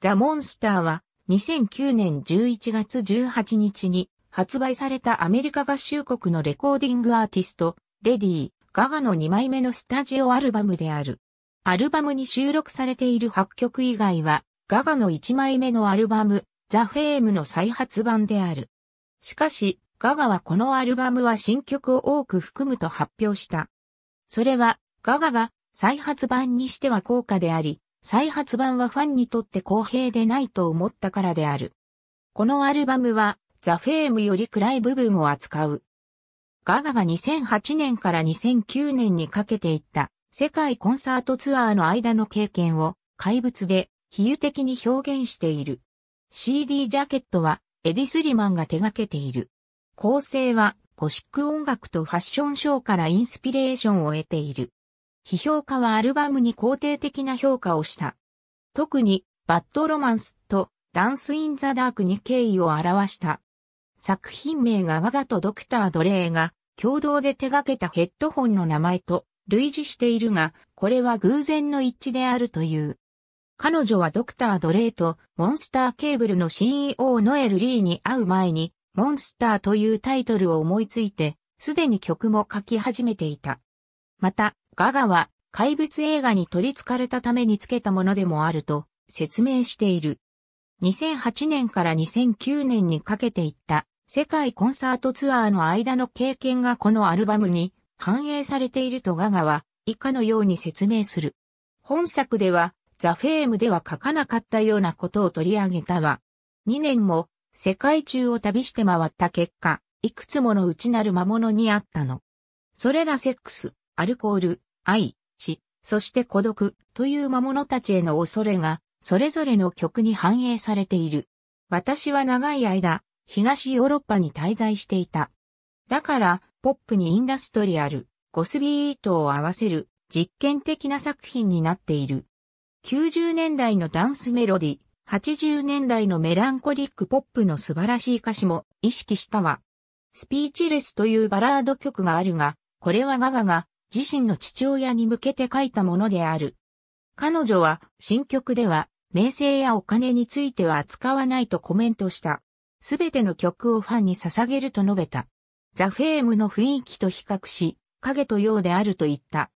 ザ・モンスターは2009年11月18日に発売されたアメリカ合衆国のレコーディングアーティスト、レディー・ガガの2枚目のスタジオアルバムである。アルバムに収録されている8曲以外は、ガガの1枚目のアルバム、ザ・フェームの再発版である。しかし、ガガはこのアルバムは新曲を多く含むと発表した。それは、ガガが再発版にしては高価であり、再発版はファンにとって公平でないと思ったからである。このアルバムは、ザ・フェームより暗い部分を扱う。ガガが2008年から2009年にかけていった世界コンサートツアーの間の経験を怪物で比喩的に表現している。CD ジャケットはエディ・スリマンが手掛けている。構成はゴシック音楽とファッションショーからインスピレーションを得ている。批評家はアルバムに肯定的な評価をした。特に、バッドロマンスとダンスインザダークに敬意を表した。作品名が我がとドクター・ドレーが共同で手掛けたヘッドホンの名前と類似しているが、これは偶然の一致であるという。彼女はドクター・ドレイとモンスターケーブルの CEO ノエル・リーに会う前に、モンスターというタイトルを思いついて、すでに曲も書き始めていた。また、ガガは怪物映画に取り憑かれたためにつけたものでもあると説明している。2008年から2009年にかけていった世界コンサートツアーの間の経験がこのアルバムに反映されているとガガは以下のように説明する。本作ではザ・フェームでは書かなかったようなことを取り上げたわ。2年も世界中を旅して回った結果、いくつもの内なる魔物にあったの。それらセックス、アルコール、愛、知、そして孤独という魔物たちへの恐れが、それぞれの曲に反映されている。私は長い間、東ヨーロッパに滞在していた。だから、ポップにインダストリアル、ゴスビートを合わせる実験的な作品になっている。90年代のダンスメロディ、80年代のメランコリックポップの素晴らしい歌詞も意識したわ。スピーチレスというバラード曲があるが、これはガガが自身の父親に向けて書いたものである。彼女は新曲では名声やお金については扱わないとコメントした。すべての曲をファンに捧げると述べた。ザ・フェームの雰囲気と比較し、影とようであると言った。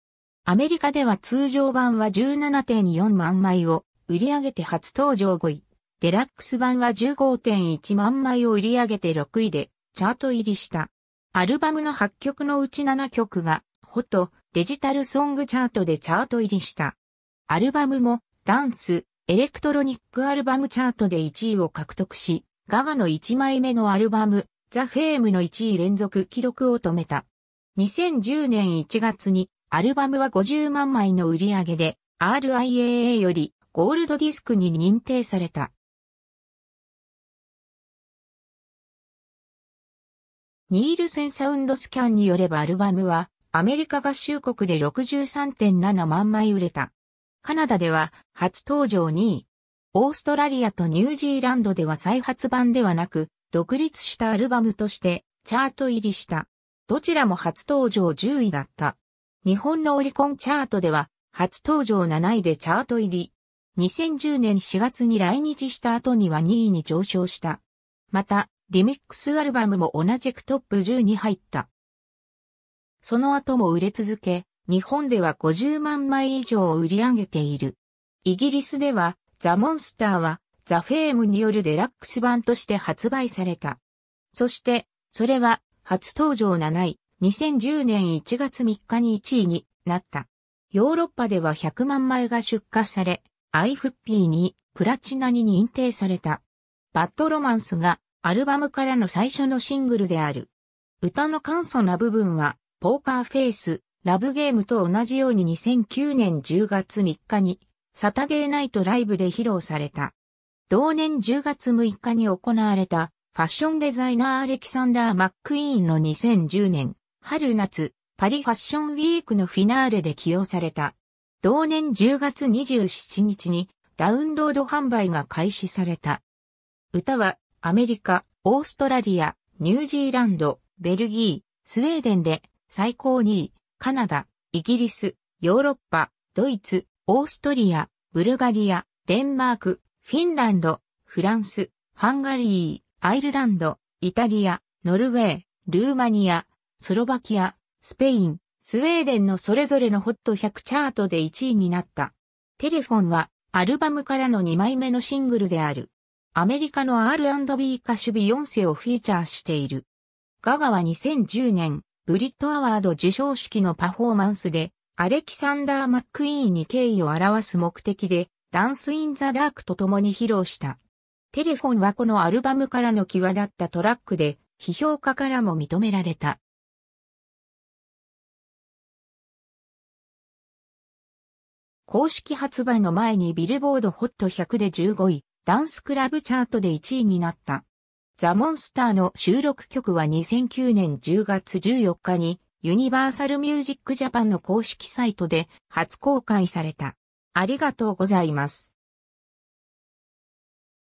アメリカでは通常版は17.4万枚を売り上げて初登場5位。デラックス版は15.1万枚を売り上げて6位でチャート入りした。アルバムの8曲のうち7曲がホとデジタルソングチャートでチャート入りした。アルバムもダンス、エレクトロニックアルバムチャートで1位を獲得し、ガガの1枚目のアルバム、ザ・フェームの1位連続記録を止めた。2010年1月にアルバムは50万枚の売り上げで RIAA よりゴールドディスクに認定された。ニールセンサウンドスキャンによればアルバムはアメリカ合衆国で63.7万枚売れた。カナダでは初登場2位。オーストラリアとニュージーランドでは再発版ではなく、独立したアルバムとしてチャート入りした。どちらも初登場10位だった。日本のオリコンチャートでは初登場7位でチャート入り。2010年4月に来日した後には2位に上昇した。また、リミックスアルバムも同じくトップ10に入った。その後も売れ続け、日本では50万枚以上を売り上げている。イギリスでは、ザ・モンスターは、ザ・フェームによるデラックス版として発売された。そして、それは、初登場7位、2010年1月3日に1位になった。ヨーロッパでは100万枚が出荷され、アイフッピーにプラチナに認定された。バッドロマンスがアルバムからの最初のシングルである。歌の簡素な部分はポーカーフェイス、ラブゲームと同じように2009年10月3日に、サタデーナイトライブで披露された。同年10月6日に行われた、ファッションデザイナーアレキサンダー・マックイーンの2010年、春夏、パリファッションウィークのフィナーレで起用された。同年10月27日にダウンロード販売が開始された。歌はアメリカ、オーストラリア、ニュージーランド、ベルギー、スウェーデンで最高2位、カナダ、イギリス、ヨーロッパ、ドイツ、オーストリア、ブルガリア、デンマーク、フィンランド、フランス、ハンガリー、アイルランド、イタリア、ノルウェー、ルーマニア、スロバキア、スペイン、スウェーデンのそれぞれのホット100チャートで1位になった。テレフォンはアルバムからの2枚目のシングルである。アメリカの R&B 歌手ビヨンセをフィーチャーしている。ガガは2010年ブリットアワード受賞式のパフォーマンスで、アレキサンダー・マックイーンに敬意を表す目的で、ダンス・イン・ザ・ダークと共に披露した。テレフォンはこのアルバムからの際立ったトラックで、批評家からも認められた。公式発売の前にビルボードホット100で15位、ダンスクラブチャートで1位になった。ザ・モンスターの収録曲は2009年10月14日にユニバーサルミュージックジャパンの公式サイトで初公開された。ありがとうございます。